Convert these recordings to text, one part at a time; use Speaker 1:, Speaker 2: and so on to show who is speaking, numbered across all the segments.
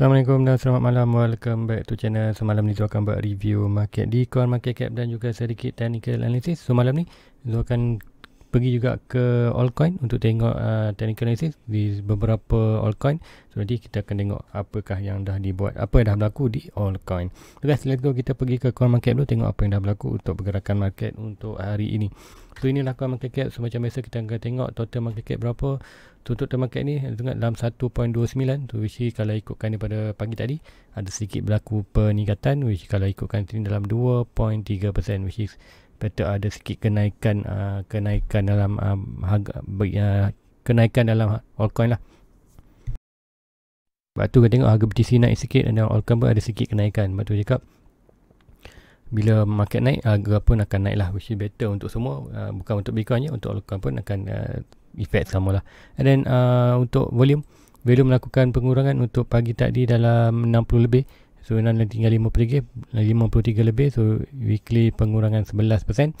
Speaker 1: Assalamualaikum dan selamat malam Welcome back to channel So malam ni Zul akan buat review market di Coin Market Cap Dan juga sedikit technical analysis So malam ni Zul akan pergi juga ke altcoin Untuk tengok uh, technical analysis Di beberapa altcoin So nanti kita akan tengok apakah yang dah dibuat Apa yang dah berlaku di altcoin So guys let's go kita pergi ke Coin Market dulu Tengok apa yang dah berlaku untuk pergerakan market untuk hari ini So inilah Coin Market Cap So macam biasa kita akan tengok total market cap berapa tutup the market ni dalam 1.29 tu which kalau ikutkan daripada pagi tadi ada sedikit berlaku peningkatan which is kalau ikutkan ini dalam 2.3% which is betul ada sedikit kenaikan uh, kenaikan dalam uh, harga uh, kenaikan dalam altcoin lah Batu kita tengok harga BTC naik sikit dan altcoin pun ada sikit kenaikan. Sebab tu cakap bila market naik harga pun akan naik lah which is better untuk semua uh, bukan untuk Bitcoin je untuk all pun akan uh, effect sama lah and then uh, untuk volume volume melakukan pengurangan untuk pagi tadi dalam 60 lebih so nanti tinggal 53 53 lebih so weekly pengurangan 11%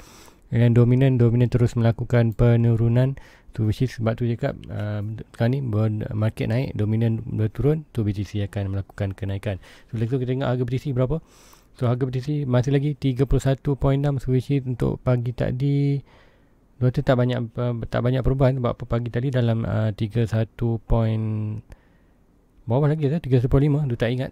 Speaker 1: dan dominan dominan terus melakukan penurunan tu which is sebab tu cakap uh, sekarang ni market naik dominan berturun tu BTC akan melakukan kenaikan so lepas kita tengok harga BTC berapa So harga BTC masih lagi 31.6 Swiss untuk pagi tadi. Dua tak banyak eh, tak banyak perubahan sebab pagi tadi dalam uh, 31. Bawah lagi dah 31.5 tu tak ingat.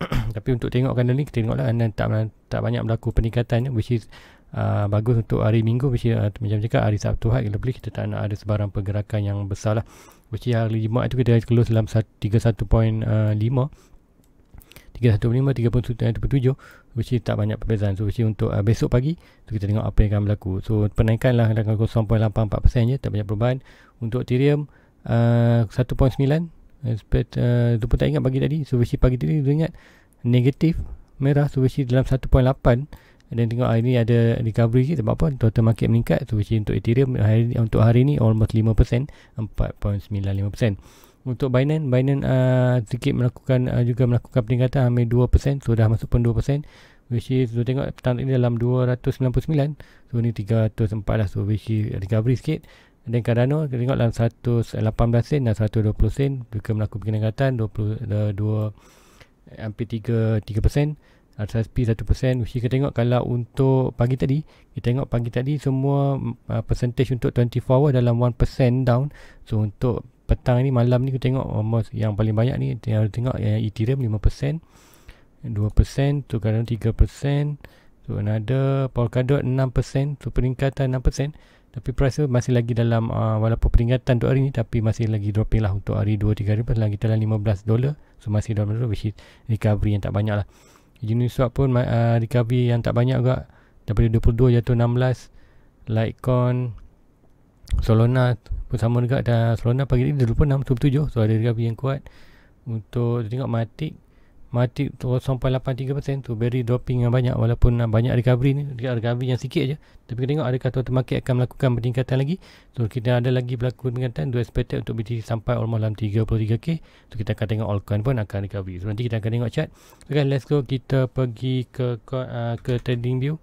Speaker 1: Tapi untuk tengokkan ni kita tengoklah anda tak tak banyak berlaku peningkatan eh, which is uh, bagus untuk hari Minggu which is, uh, macam cakap hari Sabtu hari kita boleh kita tak nak ada sebarang pergerakan yang besar lah which is hari Jumaat tu kita close dalam 31.5 31.5 37 which is tak banyak perbezaan so which is untuk uh, besok pagi so kita tengok apa yang akan berlaku so penaikan lah dengan 0.84% je tak banyak perubahan untuk Ethereum uh, 1.9 expect uh, pun tak ingat pagi tadi so which is pagi tadi tu ingat negatif merah so which is dalam 1.8 dan tengok hari ni ada recovery sikit sebab apa total market meningkat so which is untuk Ethereum hari, untuk hari ni almost 5% 4.95% untuk Binance Binance uh, sedikit melakukan uh, juga melakukan peningkatan hampir 2% so dah masuk pun 2% which is so tengok petang ini dalam 299 so ni 304 lah so which is recovery sikit and then Cardano kita tengok dalam 118 sen dan 120 sen juga melakukan peningkatan 20 hampir 3 3% RSP 1% which is kita tengok kalau untuk pagi tadi kita tengok pagi tadi semua uh, percentage untuk 24 hour dalam 1% down so untuk petang ni malam ni kita tengok oh, yang paling banyak ni yang aku tengok yang Ethereum 5% 2% tu kadang 3% tu another Polkadot 6% tu peringkatan 6% tapi price tu masih lagi dalam uh, walaupun peringkatan tu hari ni tapi masih lagi dropping lah untuk hari 2-3 hari pun lagi dalam 15 dolar so masih dalam dolar which is recovery yang tak banyak lah Uniswap pun uh, recovery yang tak banyak juga daripada 22 jatuh 16 Litecoin Solona pun sama juga dan Solona pagi ni 26.77 so ada recovery yang kuat untuk tengok Matic Matic 0.83% tu very dropping yang banyak walaupun banyak recovery ni recovery yang sikit aja tapi kita tengok adakah total market akan melakukan peningkatan lagi so kita ada lagi berlaku peningkatan dua expected untuk BTC sampai almost dalam 33k so kita akan tengok altcoin pun akan recovery so nanti kita akan tengok chat. okay let's go kita pergi ke uh, ke trading view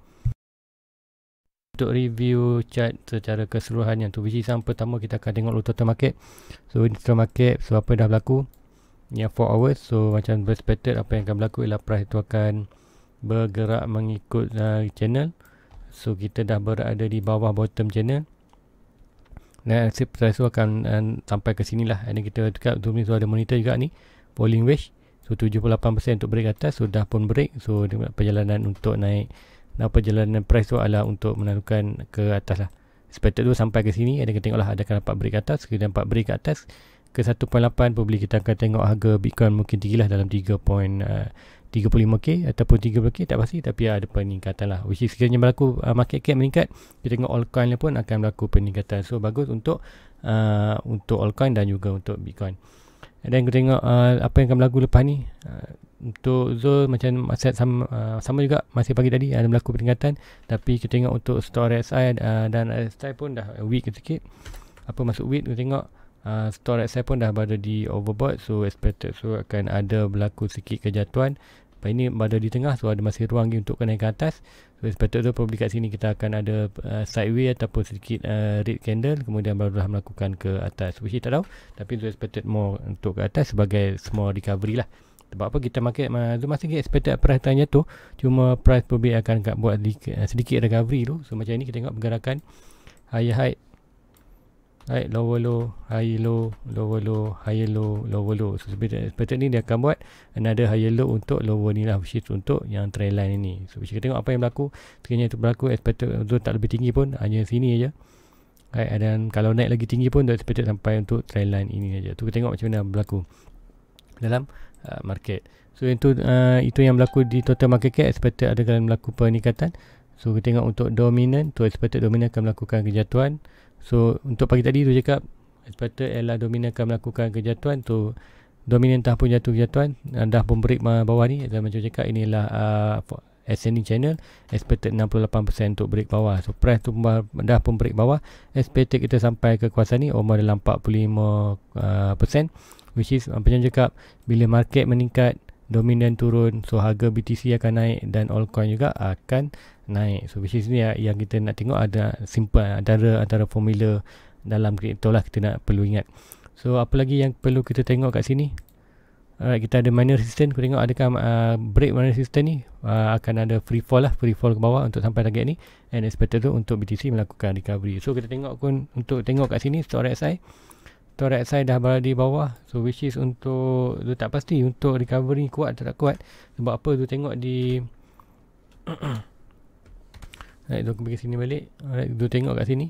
Speaker 1: untuk review chart secara keseluruhan yang tu which is yang pertama kita akan tengok total market so total market so apa dah berlaku yang 4 hours so macam expected apa yang akan berlaku ialah price itu akan bergerak mengikut uh, channel so kita dah berada di bawah bottom channel dan exit price itu akan uh, sampai ke sini lah and kita dekat tu ni so ada monitor juga ni falling wedge so 78% untuk break atas sudah so, pun break so perjalanan untuk naik dan perjalanan price tu adalah untuk menarukan ke atas lah expected tu sampai ke sini ada kita tengok lah adakah dapat break atas kita dapat break ke atas ke 1.8 pun kita akan tengok harga Bitcoin mungkin tinggi lah dalam 3.35k eh, ataupun 30k tak pasti tapi ada peningkatan lah which is sekiranya berlaku uh, market cap meningkat kita tengok all altcoin pun akan berlaku peningkatan so bagus untuk uh, untuk coin dan juga untuk Bitcoin dan aku tengok uh, apa yang akan berlaku lepas ni. Uh, untuk Zul macam masih sama, uh, sama juga masih pagi tadi ada berlaku peningkatan. Tapi kita tengok untuk stok RSI uh, dan RSI pun dah weak ke sikit. Apa masuk weak kita tengok. Uh, store RSI pun dah berada di overbought. So expected so akan ada berlaku sikit kejatuhan. Lepas ini berada di tengah so ada masih ruang lagi untuk kenaikan atas. So sepatutnya tu probably kat sini kita akan ada uh, sideway ataupun sedikit uh, red candle kemudian baru barulah melakukan ke atas. Which tak tahu tapi so expected more untuk ke atas sebagai small recovery lah. Sebab apa kita market so masih lagi expected price tanya tu cuma price probably akan buat uh, sedikit recovery tu. So macam ini kita tengok pergerakan high high right lower low high low lower low high low lower low so seperti ini dia akan buat another high low untuk lower ni lah which is untuk yang trend line ini so kita tengok apa yang berlaku sekiranya itu berlaku expected untuk tak lebih tinggi pun hanya sini aja right dan kalau naik lagi tinggi pun dia expected sampai untuk trend line ini aja tu kita tengok macam mana berlaku dalam uh, market so itu uh, itu yang berlaku di total market cap expected ada dalam berlaku peningkatan so kita tengok untuk dominant tu expected dominant akan melakukan kejatuhan So untuk pagi tadi tu cakap Aspetta Ella Dominion akan melakukan kejatuhan tu Dominion dah pun jatuh kejatuhan ah, Dah pun break bawah ni Dan macam cakap inilah uh, Ascending channel Expected 68% untuk break bawah So price tu dah pun break bawah Expected kita sampai ke kuasa ni Omar dalam 45% uh, Which is macam cakap Bila market meningkat dominan turun so harga BTC akan naik dan altcoin juga akan naik so which is ni ya, yang kita nak tengok ada simple antara antara formula dalam crypto lah kita nak perlu ingat so apa lagi yang perlu kita tengok kat sini Alright, kita ada minor resistance. Kita tengok adakah uh, break minor resistance ni uh, akan ada free fall lah, free fall ke bawah untuk sampai target ni and expected tu untuk BTC melakukan recovery. So kita tengok pun untuk tengok kat sini stock RSI thorax saya dah berada di bawah so which is untuk tu tak pasti untuk recovery kuat atau tak kuat sebab apa tu tengok di Alright, tu aku pergi sini balik Alright, tu tengok kat sini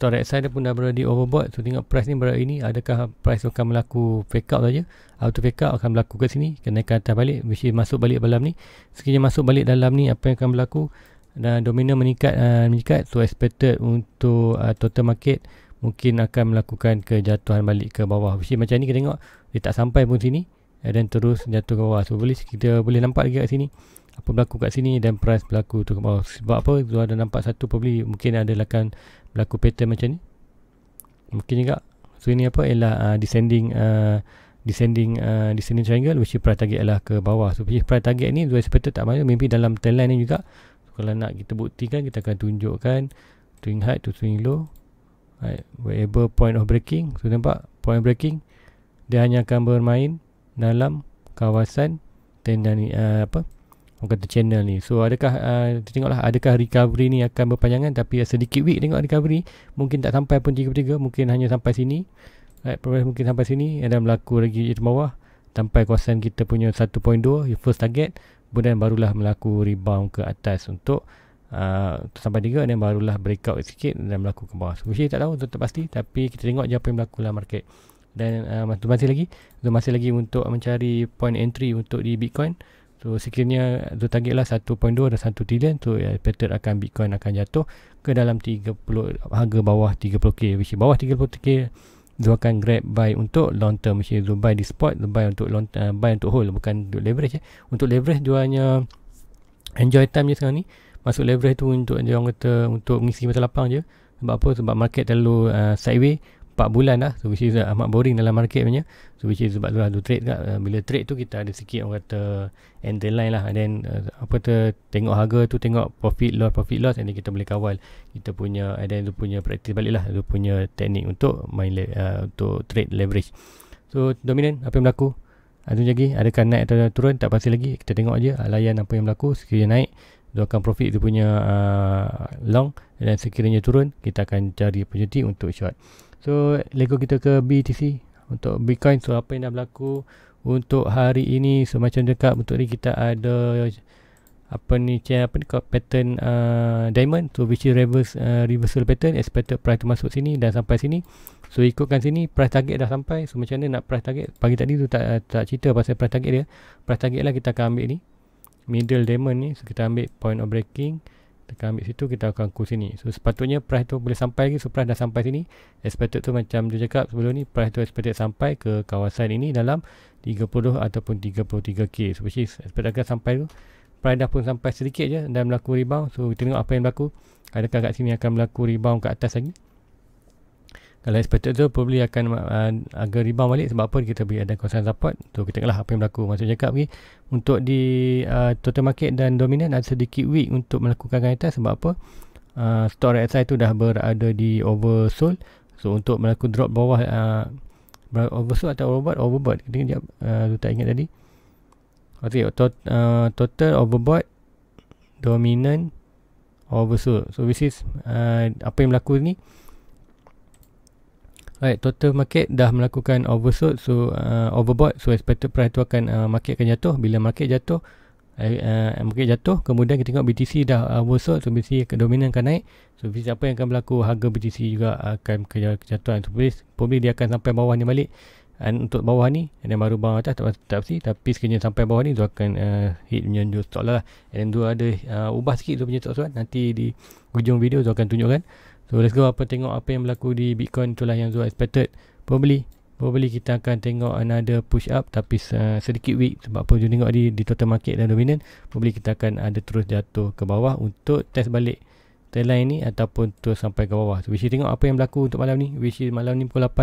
Speaker 1: thorax saya dah pun dah berada di overbought so tengok price ni berada ini adakah price akan berlaku fake out saja auto fake out akan berlaku kat sini kena ke atas balik which is masuk balik dalam ni sekiranya masuk balik dalam ni apa yang akan berlaku dan domino meningkat uh, meningkat so expected untuk uh, total market mungkin akan melakukan kejatuhan balik ke bawah. Mesti macam ni kita tengok dia tak sampai pun sini dan terus jatuh ke bawah. So boleh kita boleh nampak lagi kat sini apa berlaku kat sini dan price berlaku tu ke bawah. Sebab apa? Tu ada nampak satu pembeli mungkin ada akan berlaku pattern macam ni. Mungkin juga. So ini apa? Ialah uh, descending uh, descending uh, descending triangle which price target adalah ke bawah. So which price target ni dua sepatut tak mana mimpi dalam trend line ni juga. So, kalau nak kita buktikan kita akan tunjukkan swing high to swing low right, wherever point of breaking so nampak point of breaking dia hanya akan bermain dalam kawasan tenda uh, apa orang kata channel ni so adakah uh, tengoklah adakah recovery ni akan berpanjangan tapi sedikit week tengok recovery mungkin tak sampai pun 33 mungkin hanya sampai sini right progress mungkin sampai sini ada eh, berlaku lagi di bawah sampai kawasan kita punya 1.2 your first target kemudian barulah melaku rebound ke atas untuk uh, sampai tiga dan barulah breakout sikit dan berlaku ke bawah. So, tak tahu untuk pasti tapi kita tengok je apa yang berlaku dalam market. Dan uh, masih lagi, masih lagi untuk mencari point entry untuk di Bitcoin. So sekiranya tu target lah 1.2 dan 1 trillion tu ya, pattern akan Bitcoin akan jatuh ke dalam 30 harga bawah 30k which is bawah 30k dia akan grab buy untuk long term which is buy di spot buy untuk long uh, buy untuk hold bukan untuk leverage eh. untuk leverage dia hanya enjoy time je sekarang ni masuk leverage tu untuk dia orang kata untuk mengisi masa lapang je sebab apa sebab market terlalu uh, sideways 4 bulan dah so which is uh, amat boring dalam market punya so which is sebab tu lah tu trade kat uh, bila trade tu kita ada sikit orang kata entry line lah and then uh, apa tu tengok harga tu tengok profit loss profit loss and then kita boleh kawal kita punya and then tu punya practice balik lah tu punya teknik untuk main uh, untuk trade leverage so dominant apa yang berlaku Adun lagi, adakah naik atau turun? Tak pasti lagi. Kita tengok aja uh, layan apa yang berlaku. Sekiranya naik, dia akan profit dia punya uh, long dan sekiranya turun kita akan cari opportunity untuk short so lego kita ke BTC untuk Bitcoin so apa yang dah berlaku untuk hari ini semacam dekat untuk ni kita ada apa ni chain apa ni pattern uh, diamond so which is reverse uh, reversal pattern expected price tu masuk sini dan sampai sini so ikutkan sini price target dah sampai so macam mana nak price target pagi tadi tu tak uh, tak cerita pasal price target dia price target lah kita akan ambil ni middle diamond ni so kita ambil point of breaking kita ambil situ kita akan ku sini so sepatutnya price tu boleh sampai lagi so price dah sampai sini expected tu macam dia cakap sebelum ni price tu expected sampai ke kawasan ini dalam 30 ataupun 33k so which is expected akan sampai tu price dah pun sampai sedikit je dan berlaku rebound so kita tengok apa yang berlaku adakah kat sini akan berlaku rebound ke atas lagi kalau expected tu probably akan uh, agak rebound balik sebab apa kita beri ada concern support tu kita tengoklah apa yang berlaku maksud cakap ni untuk di uh, total market dan dominant ada sedikit weak untuk melakukan kaitan sebab apa uh, stock RSI tu dah berada di oversold so untuk melakukan drop bawah uh, oversold atau overbought overbought kita tengok jap uh, tak ingat tadi Okay, to, uh, total overbought dominant oversold so this is uh, apa yang berlaku ni Right, total market dah melakukan oversold so uh, overbought so expected price tu akan uh, market akan jatuh bila market jatuh eh, uh, market jatuh kemudian kita tengok BTC dah oversold so BTC akan dominan akan naik so BTC apa yang akan berlaku harga BTC juga akan kejatuhan so please probably dia akan sampai bawah ni balik dan untuk bawah ni dan baru bawah atas tak tak pasti tapi sekiranya sampai bawah ni dia akan uh, hit punya stop lah dan tu ada uh, ubah sikit tu punya kan. stop nanti di hujung video dia akan tunjukkan So let's go apa tengok apa yang berlaku di Bitcoin itulah yang Zul expected. Probably probably kita akan tengok another push up tapi uh, sedikit weak sebab apa Zul tengok di, di total market dan dominant. Probably kita akan ada terus jatuh ke bawah untuk test balik trendline ni ataupun terus sampai ke bawah. So we tengok apa yang berlaku untuk malam ni. We malam ni pukul 8 uh,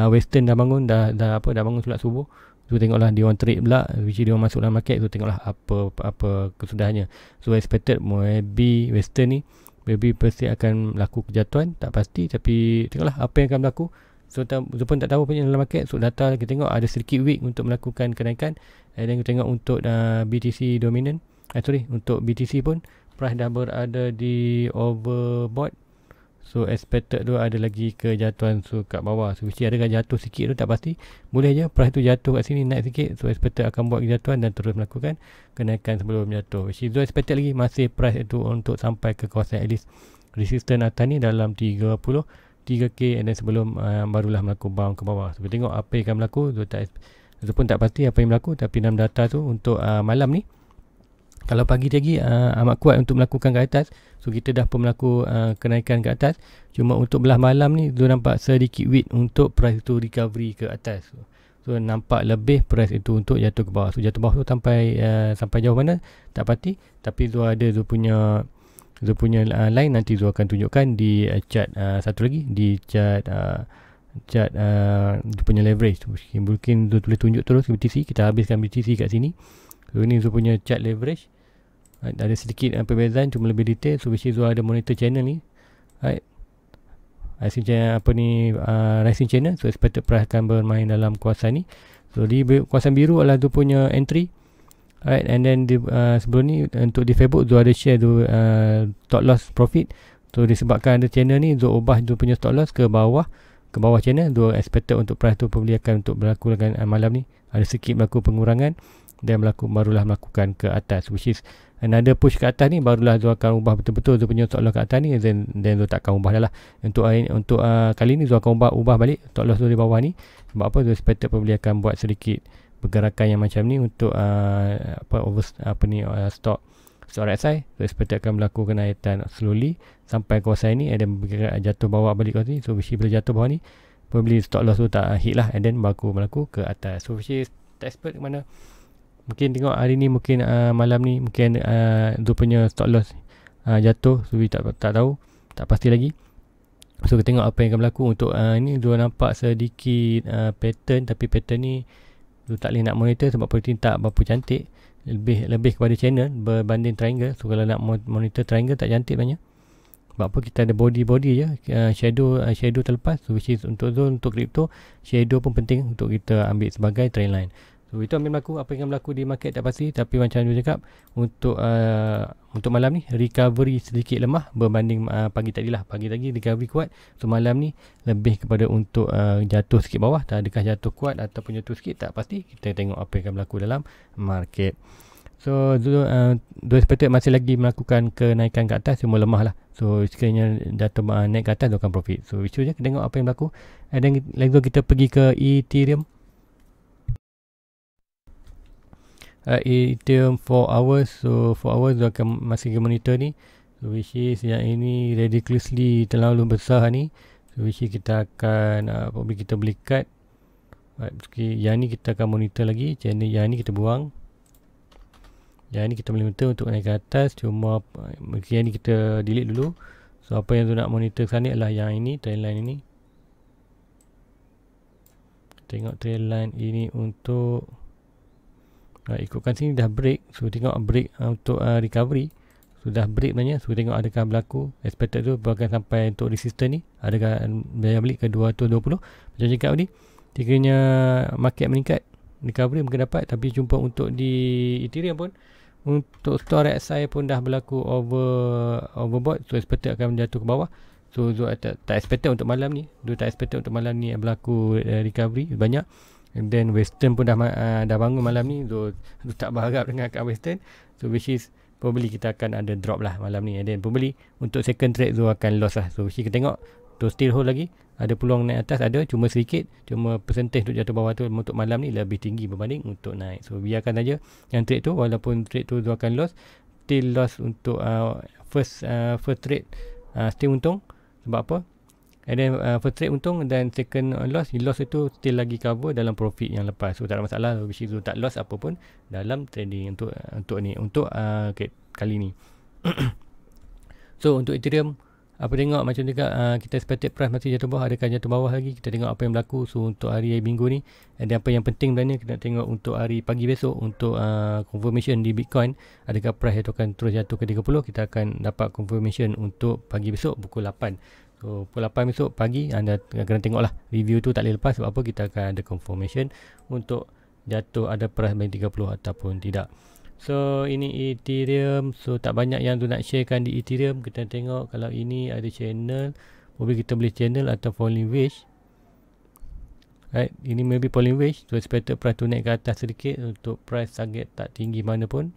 Speaker 1: ah, Western dah bangun dah, dah apa dah bangun solat subuh. So tengoklah dia orang trade pula which dia orang masuk dalam market so tengoklah apa apa kesudahannya. So expected maybe Western ni Maybe Percy akan laku kejatuhan Tak pasti Tapi tengoklah apa yang akan berlaku So, tak, so pun tak tahu apa yang dalam market So data kita tengok ada sedikit weak untuk melakukan kenaikan And then kita tengok untuk uh, BTC dominant eh, Sorry untuk BTC pun Price dah berada di overbought So expected tu ada lagi kejatuhan so kat bawah. So mesti ada kan jatuh sikit tu tak pasti. Boleh je price tu jatuh kat sini naik sikit. So expected akan buat kejatuhan dan terus melakukan kenaikan sebelum jatuh. Which is expected lagi masih price itu untuk sampai ke kawasan at least resistance atas ni dalam 33K and then sebelum uh, barulah melakukan bound ke bawah. So kita tengok apa yang akan berlaku. So so pun tak pasti apa yang berlaku tapi dalam data tu untuk uh, malam ni kalau pagi tadi uh, amat kuat untuk melakukan ke atas. So kita dah pun melakukan uh, kenaikan ke atas. Cuma untuk belah malam ni tu nampak sedikit wait untuk price itu recovery ke atas. So nampak lebih price itu untuk jatuh ke bawah. So jatuh bawah tu sampai uh, sampai jauh mana tak pasti tapi tu ada tu punya tu punya uh, line nanti tu akan tunjukkan di uh, chart uh, satu lagi di chart uh, chart uh, punya leverage mungkin mungkin boleh tunjuk terus BTC kita habiskan BTC kat sini so ini tu punya chart leverage right, ada sedikit uh, perbezaan cuma lebih detail so which is why ada monitor channel ni right rising channel apa ni uh, rising channel so expected price akan bermain dalam kuasa ni so di kuasa biru adalah tu punya entry Alright and then di, uh, sebelum ni untuk di Facebook Zul ada share tu uh, stop loss profit So disebabkan ada channel ni Zul ubah Zul punya stop loss ke bawah Ke bawah channel Zul expected untuk price tu pembeli untuk berlaku dengan uh, malam ni Ada sikit berlaku pengurangan Dan berlaku barulah melakukan ke atas Which is another push ke atas ni barulah Zul akan ubah betul-betul Zul punya stop loss ke atas ni then, then Zul takkan ubah dah lah untuk, uh, untuk uh, kali ni Zul akan ubah, ubah balik stop loss Zul di bawah ni sebab apa Zul expected probably akan buat sedikit pergerakan yang macam ni untuk uh, apa over apa ni uh, stop stop RSI so expected akan melakukan kenaikan slowly sampai kawasan ni and then bergerak jatuh bawah balik kawasan ni so she bila jatuh bawah ni probably stop loss tu tak hit lah and then baku berlaku ke atas so she test expert mana mungkin tengok hari ni mungkin uh, malam ni mungkin uh, dia punya stock loss uh, jatuh so we tak tak tahu tak pasti lagi so kita tengok apa yang akan berlaku untuk uh, ni dia nampak sedikit uh, pattern tapi pattern ni dia tak boleh nak monitor sebab protein tak berapa cantik lebih lebih kepada channel berbanding triangle so kalau nak monitor triangle tak cantik banyak sebab apa kita ada body-body je uh, shadow uh, shadow terlepas so which is untuk zone untuk crypto shadow pun penting untuk kita ambil sebagai trend line So itu akan berlaku apa yang berlaku di market tak pasti tapi macam dia cakap untuk uh, untuk malam ni recovery sedikit lemah berbanding uh, pagi tadi lah pagi tadi recovery kuat so malam ni lebih kepada untuk uh, jatuh sikit bawah tak adakah jatuh kuat ataupun jatuh sikit tak pasti kita tengok apa yang akan berlaku dalam market So uh, Dua sepatutnya masih lagi melakukan kenaikan ke atas Semua lemah lah So sekiranya datang uh, naik ke atas Dia akan profit So isu je kita tengok apa yang berlaku And then Lagi kita pergi ke Ethereum uh, Ethereum 4 hours so 4 hours dia akan masih ke monitor ni so which is yang ini ridiculously terlalu besar ni so which is kita akan uh, apa? uh, kita beli card right, okay. yang ni kita akan monitor lagi channel yang ni kita buang yang ni kita boleh monitor untuk naik ke atas cuma mungkin yang ni kita delete dulu so apa yang tu nak monitor sana ni adalah yang ini line ini tengok line ini untuk uh, ikutkan sini dah break so tengok break uh, untuk uh, recovery sudah so, break sebenarnya so tengok adakah berlaku expected tu bahkan sampai untuk resistance ni adakah daya beli ke 220 macam cakap tadi tiganya market meningkat recovery mungkin dapat tapi jumpa untuk di Ethereum pun untuk store rate saya pun dah berlaku over overbought so expected akan jatuh ke bawah so, so tak, tak expected untuk malam ni dua tak expected untuk malam ni berlaku uh, recovery banyak And then Western pun dah uh, dah bangun malam ni So, so tak berharap dengan kat Western So which is Probably kita akan ada drop lah malam ni And then probably Untuk second trade Zul akan loss lah So which kita tengok To still hold lagi Ada peluang naik atas ada Cuma sedikit Cuma percentage untuk jatuh bawah tu Untuk malam ni lebih tinggi berbanding untuk naik So biarkan saja Yang trade tu Walaupun trade tu Zul akan loss Still loss untuk uh, first uh, first trade uh, Still untung Sebab apa? And then uh, first trade untung dan second uh, loss, loss itu still lagi cover dalam profit yang lepas. So tak ada masalah which is tak loss apa pun dalam trading untuk uh, untuk ni untuk uh, okay, kali ni. so untuk Ethereum apa tengok macam dekat uh, kita expected price masih jatuh bawah adakah jatuh bawah lagi kita tengok apa yang berlaku so untuk hari minggu ni dan apa yang penting sebenarnya kita nak tengok untuk hari pagi besok untuk uh, confirmation di Bitcoin adakah price itu akan terus jatuh ke 30 kita akan dapat confirmation untuk pagi besok pukul 8 So pukul 8 besok pagi anda kena tengok lah review tu tak boleh lepas sebab apa kita akan ada confirmation untuk jatuh ada price main 30 ataupun tidak. So ini Ethereum so tak banyak yang tu nak sharekan di Ethereum kita tengok kalau ini ada channel mungkin kita boleh channel atau falling wedge. Right, ini maybe falling wedge so expected price tu naik ke atas sedikit untuk price target tak tinggi mana pun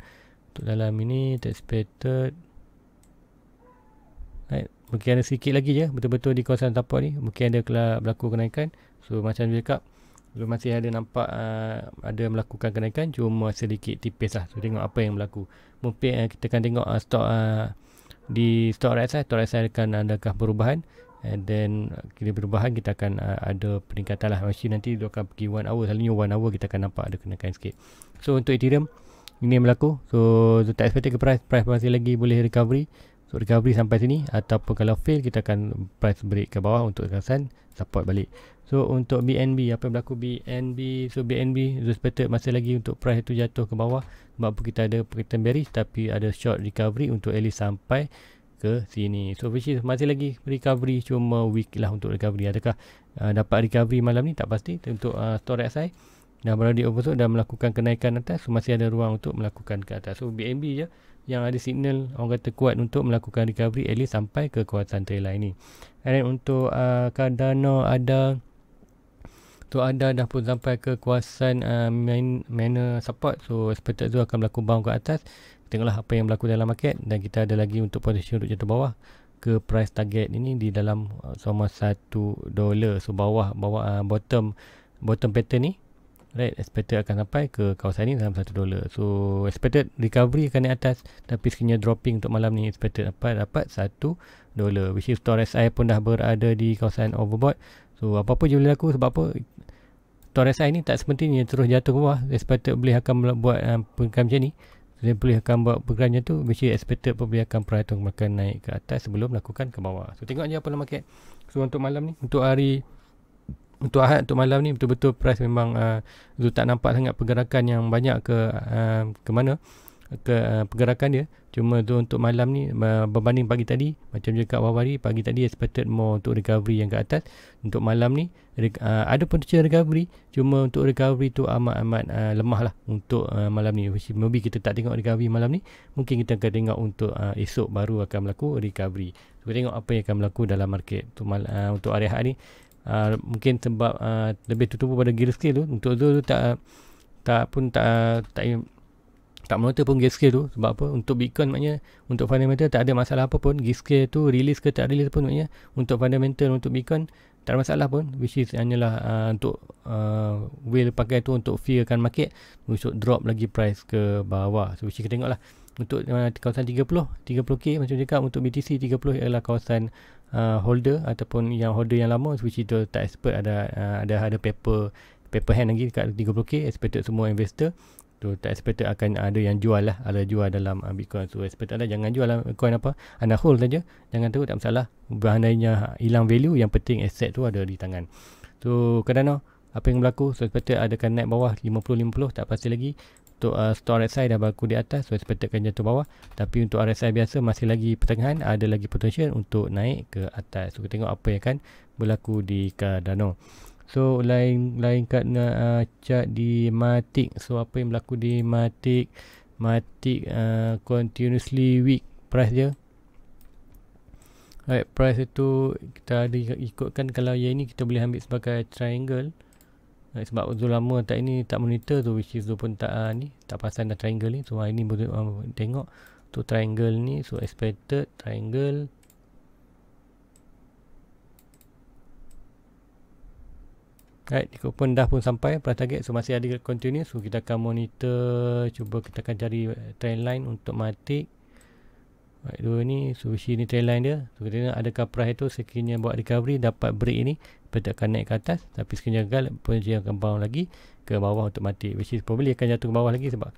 Speaker 1: untuk dalam ini expected mungkin ada sikit lagi je betul-betul di kawasan tapak ni mungkin ada berlaku kenaikan so macam dia cakap belum masih ada nampak uh, ada melakukan kenaikan cuma sedikit tipis lah so tengok apa yang berlaku mungkin uh, kita akan tengok uh, stok uh, di stok RSI stok RSI akan adakah perubahan and then kita perubahan kita akan uh, ada peningkatan lah masih nanti dia akan pergi 1 hour selalunya 1 hour kita akan nampak ada kenaikan sikit so untuk Ethereum ini yang berlaku so, so tak expected ke price price masih lagi boleh recovery So recovery sampai sini ataupun kalau fail kita akan price break ke bawah untuk kawasan support balik. So untuk BNB apa yang berlaku BNB so BNB respected masih lagi untuk price itu jatuh ke bawah sebab kita ada pattern bearish tapi ada short recovery untuk at least sampai ke sini. So which is masih lagi recovery cuma weak lah untuk recovery. Adakah uh, dapat recovery malam ni tak pasti untuk uh, store SI dah berada di oversold dan melakukan kenaikan atas so masih ada ruang untuk melakukan ke atas. So BNB je ya yang ada signal orang kata kuat untuk melakukan recovery at least sampai ke kekuatan trailer ini. And then untuk uh, Cardano ada tu ada dah pun sampai ke kuasan uh, main mana support so expected tu akan berlaku bound ke atas tengoklah apa yang berlaku dalam market dan kita ada lagi untuk position untuk jatuh bawah ke price target ini di dalam uh, sama 1 dolar so bawah bawah uh, bottom bottom pattern ni right expected akan sampai ke kawasan ini dalam 1 dolar so expected recovery akan naik atas tapi sekiranya dropping untuk malam ni expected apa? dapat 1 dolar which is Torres I pun dah berada di kawasan overbought so apa-apa je boleh laku sebab apa Torres I ni tak sepentingnya terus jatuh ke bawah expected boleh akan buat uh, ah, pergerakan macam ni dia boleh akan buat pergerakan macam tu which is expected pun boleh akan perhatian akan naik ke atas sebelum melakukan ke bawah so tengok je apa nama market so untuk malam ni untuk hari untuk Ahad untuk malam ni betul-betul price memang uh, Zul tak nampak sangat pergerakan yang banyak ke uh, ke mana ke uh, pergerakan dia cuma tu untuk malam ni uh, berbanding pagi tadi macam juga awal hari pagi tadi expected more untuk recovery yang ke atas untuk malam ni uh, ada potential recovery cuma untuk recovery tu amat-amat uh, lemah lah untuk uh, malam ni maybe kita tak tengok recovery malam ni mungkin kita akan tengok untuk uh, esok baru akan berlaku recovery so, kita tengok apa yang akan berlaku dalam market untuk, uh, untuk area hari ni uh, mungkin sebab uh, ah, lebih tertumpu pada gear scale tu untuk tu, tu tak tak pun tak tak tak monitor pun gear scale tu sebab apa untuk bitcoin maknanya untuk fundamental tak ada masalah apa pun gear scale tu release ke tak release pun maknanya untuk fundamental untuk bitcoin tak ada masalah pun which is hanyalah uh, untuk uh, whale pakai tu untuk fearkan market untuk drop lagi price ke bawah so which is kita tengoklah untuk uh, kawasan 30 30k macam cakap untuk BTC 30 ialah kawasan uh, holder ataupun yang holder yang lama which is tak expert ada uh, ada ada paper paper hand lagi dekat 30k expected semua investor tu tak expected akan ada yang jual lah ada jual dalam uh, bitcoin so expected lah jangan jual lah coin apa anda hold saja jangan tahu tak masalah Bahannya hilang value yang penting aset tu ada di tangan so kadang-kadang apa yang berlaku so ada adakan naik bawah 50-50 tak pasti lagi untuk uh, ah, stok RSI dah berlaku di atas so expected akan jatuh bawah tapi untuk RSI biasa masih lagi pertengahan ada lagi potential untuk naik ke atas so kita tengok apa yang akan berlaku di Cardano uh, So lain lain kat dengan uh, chart di matik. So apa yang berlaku di matik? Matik uh, continuously weak price dia. Alright, price itu kita ada ikutkan kalau yang ini kita boleh ambil sebagai triangle. Right, sebab dulu lama tak ini tak monitor tu which is tu pun tak uh, ni tak pasang dah triangle ni. So hari ni boleh uh, tengok tu triangle ni so expected triangle Right, kita pun dah pun sampai pada target. So masih ada continue. So kita akan monitor. Cuba kita akan cari trend line untuk matik. Right, dua ni. So sini ni trend line dia. So kita tengok adakah price itu sekiranya buat recovery dapat break ini. Dia akan naik ke atas. Tapi sekiranya gagal pun dia akan bawah lagi ke bawah untuk mati. Which is probably akan jatuh ke bawah lagi sebab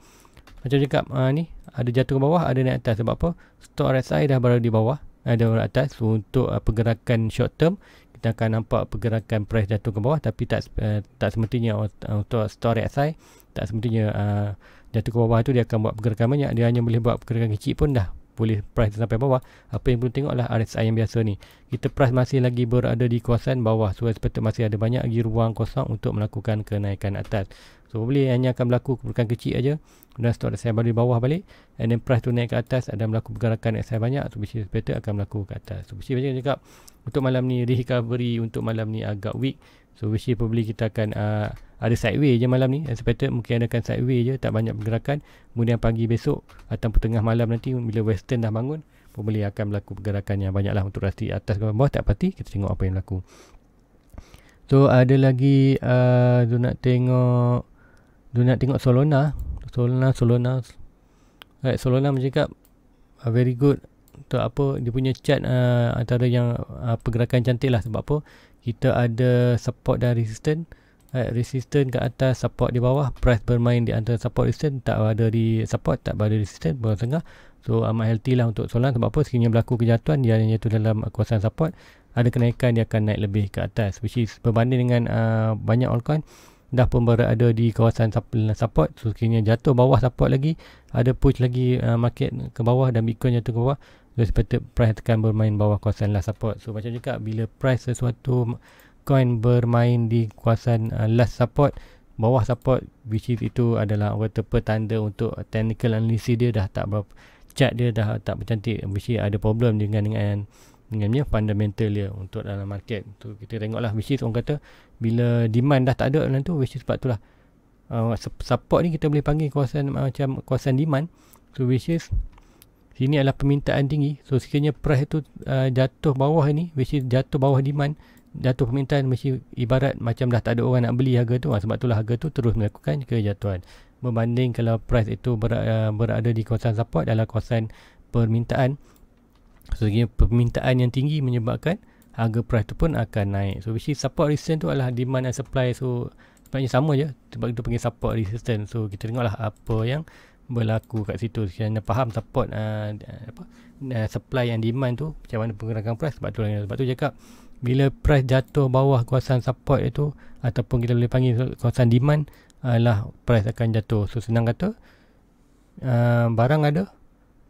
Speaker 1: macam cakap uh, ni ada jatuh ke bawah ada naik atas sebab apa stock RSI dah berada di bawah ada eh, berada atas so, untuk ah, pergerakan short term kita akan nampak pergerakan price jatuh ke bawah tapi tak uh, tak semestinya untuk story SI tak semestinya uh, jatuh ke bawah tu dia akan buat pergerakan banyak dia hanya boleh buat pergerakan kecil pun dah boleh price sampai bawah apa yang perlu tengoklah RSI yang biasa ni kita price masih lagi berada di kawasan bawah so sepatutnya masih ada banyak lagi ruang kosong untuk melakukan kenaikan atas So boleh hanya akan berlaku pergerakan kecil aja. Kemudian stok saya balik bawah balik and then price tu naik ke atas ada berlaku pergerakan yang saya banyak so basically better akan berlaku ke atas. So basically macam cakap untuk malam ni recovery untuk malam ni agak weak. So basically probably kita akan uh, ada sideways je malam ni and better mungkin ada kan sideways je tak banyak pergerakan. Kemudian pagi besok atau tengah malam nanti bila western dah bangun probably akan berlaku pergerakan yang banyaklah untuk rasti atas ke bawah tak pasti kita tengok apa yang berlaku. So ada lagi uh, tu nak tengok dia nak tengok Solona Solona Solona right, Solona macam cakap uh, ah, very good untuk apa dia punya chart uh, ah, antara yang uh, pergerakan cantik lah sebab apa kita ada support dan resistance Right, resistance ke atas support di bawah price bermain di antara support resistance tak ada di support tak ada resistance bawah tengah so amat healthy lah untuk Solana sebab apa sekiranya berlaku kejatuhan dia hanya tu dalam kuasa support ada kenaikan dia akan naik lebih ke atas which is berbanding dengan uh, banyak altcoin dah pun berada di kawasan support so kini jatuh bawah support lagi ada push lagi uh, market ke bawah dan bitcoin jatuh ke bawah so seperti price tekan bermain bawah kawasan last support so macam juga bila price sesuatu coin bermain di kawasan uh, last support bawah support which is itu adalah kata petanda untuk technical analysis dia dah tak berapa chart dia dah tak bercantik which is ada problem dengan dengan dengan dia fundamental dia untuk dalam market tu kita tengoklah which is orang kata bila demand dah tak ada dalam tu which is sebab tu lah uh, support ni kita boleh panggil kawasan uh, macam kawasan demand so which is sini adalah permintaan tinggi so sekiranya price tu uh, jatuh bawah ni which is jatuh bawah demand jatuh permintaan mesti ibarat macam dah tak ada orang nak beli harga tu ah, sebab itulah harga tu terus melakukan kejatuhan berbanding kalau price itu berada, uh, berada di kawasan support adalah kawasan permintaan so, sebenarnya permintaan yang tinggi menyebabkan harga price tu pun akan naik so basically support resistance tu adalah demand and supply so sebabnya sama je sebab kita panggil support resistance so kita tengoklah apa yang berlaku kat situ sekiranya faham support uh, uh apa uh, supply yang demand tu macam mana pergerakan price sebab tu lah sebab tu cakap bila price jatuh bawah kawasan support itu ataupun kita boleh panggil kawasan demand adalah uh, price akan jatuh so senang kata uh, barang ada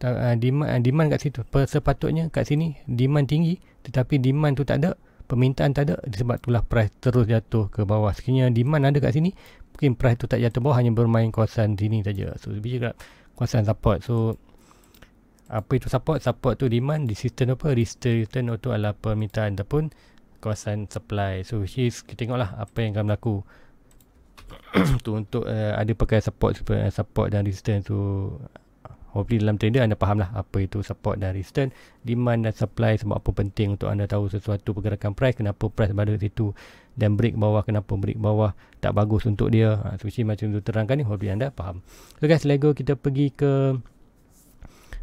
Speaker 1: Eh, demand eh, demand kat situ sepatutnya kat sini demand tinggi tetapi demand tu tak ada permintaan tak ada sebab itulah price terus jatuh ke bawah sekiranya demand ada kat sini mungkin price tu tak jatuh bawah hanya bermain kawasan sini saja so lebih cakap kawasan support so apa itu support support tu demand resistance apa resistance itu adalah permintaan ataupun kawasan supply so which is kita tengoklah apa yang akan berlaku untuk uh, ada pakai support support dan resistance tu Hopefully dalam trader anda faham lah apa itu support dan resistance, demand dan supply sebab apa penting untuk anda tahu sesuatu pergerakan price, kenapa price berada di situ dan break bawah, kenapa break bawah tak bagus untuk dia. Ha, Sushi macam tu terangkan ni, hopefully anda faham. So guys, lego kita pergi ke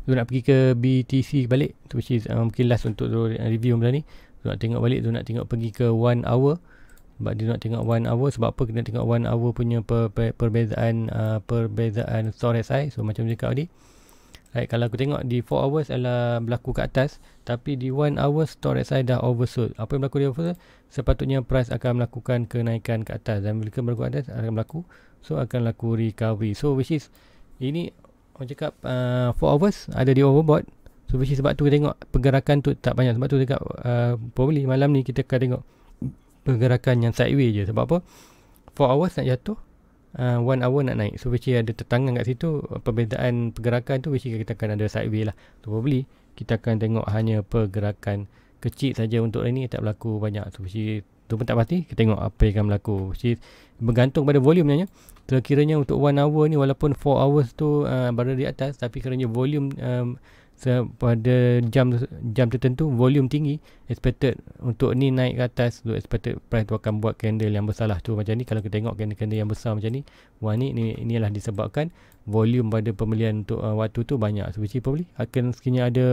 Speaker 1: tu nak pergi ke BTC balik tu which is um, mungkin last untuk review benda ni tu nak tengok balik tu nak tengok pergi ke one hour sebab dia nak tengok one hour sebab apa kena tengok one hour punya per, per, perbezaan uh, perbezaan store SI so macam cakap tadi Right, kalau aku tengok di 4 hours adalah berlaku ke atas tapi di 1 hour storage saya dah oversold. Apa yang berlaku di oversold? Sepatutnya price akan melakukan kenaikan ke atas dan bila berlaku atas akan berlaku so akan laku recovery. So which is ini orang cakap uh, hours ada di overbought. So which is sebab tu kita tengok pergerakan tu tak banyak. Sebab tu kita uh, probably malam ni kita akan tengok pergerakan yang sideways je. Sebab apa? 4 hours nak jatuh uh, one hour nak naik so which ada tertangan kat situ perbezaan pergerakan tu which kita akan ada sideway lah so probably kita akan tengok hanya pergerakan kecil saja untuk ini tak berlaku banyak so which tu pun tak pasti kita tengok apa yang akan berlaku which bergantung pada volume sebenarnya terkiranya untuk one hour ni walaupun four hours tu uh, berada di atas tapi kerana volume um, so, pada jam jam tertentu volume tinggi expected untuk ni naik ke atas so expected price tu akan buat candle yang besar lah tu macam ni kalau kita tengok candle-candle yang besar macam ni wah ni, ni inilah disebabkan volume pada pembelian untuk uh, waktu tu banyak so which probably akan sekiranya ada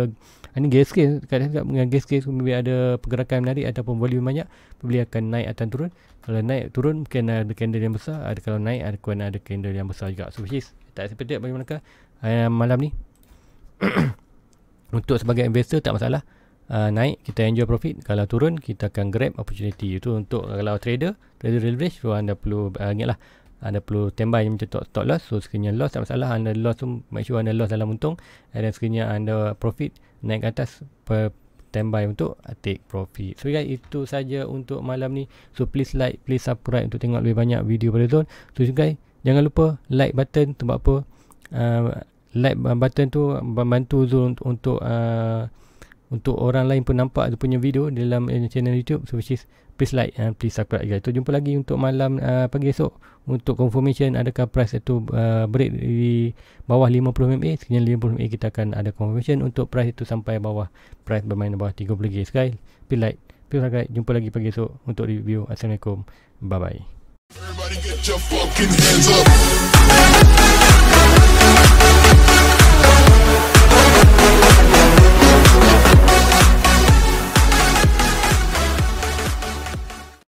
Speaker 1: ini ah, gas case kat dekat dengan gas case mungkin ada pergerakan menarik ataupun volume banyak pembeli akan naik atau turun kalau naik turun mungkin ada candle yang besar ada kalau naik ada kena ada candle yang besar juga so which is tak expected bagaimanakah uh, malam ni untuk sebagai investor tak masalah uh, naik kita enjoy profit kalau turun kita akan grab opportunity itu untuk kalau trader trader leverage so anda perlu uh, ah, ingat lah anda perlu tembai macam stop loss so sekiranya loss tak masalah anda loss tu make sure anda loss dalam untung and then sekiranya anda profit naik ke atas per tembai untuk ah, take profit so guys itu saja untuk malam ni so please like please subscribe untuk tengok lebih banyak video pada zone so guys jangan lupa like button sebab apa uh, like button tu membantu Zul untuk uh, untuk orang lain pun nampak dia punya video dalam eh, channel YouTube so which is please like and uh, please subscribe guys. So, jumpa lagi untuk malam uh, pagi esok untuk confirmation adakah price itu uh, break di bawah 50MA sekian 50MA kita akan ada confirmation untuk price itu sampai bawah price bermain bawah 30 guys guys please like please subscribe jumpa lagi pagi esok untuk review Assalamualaikum bye bye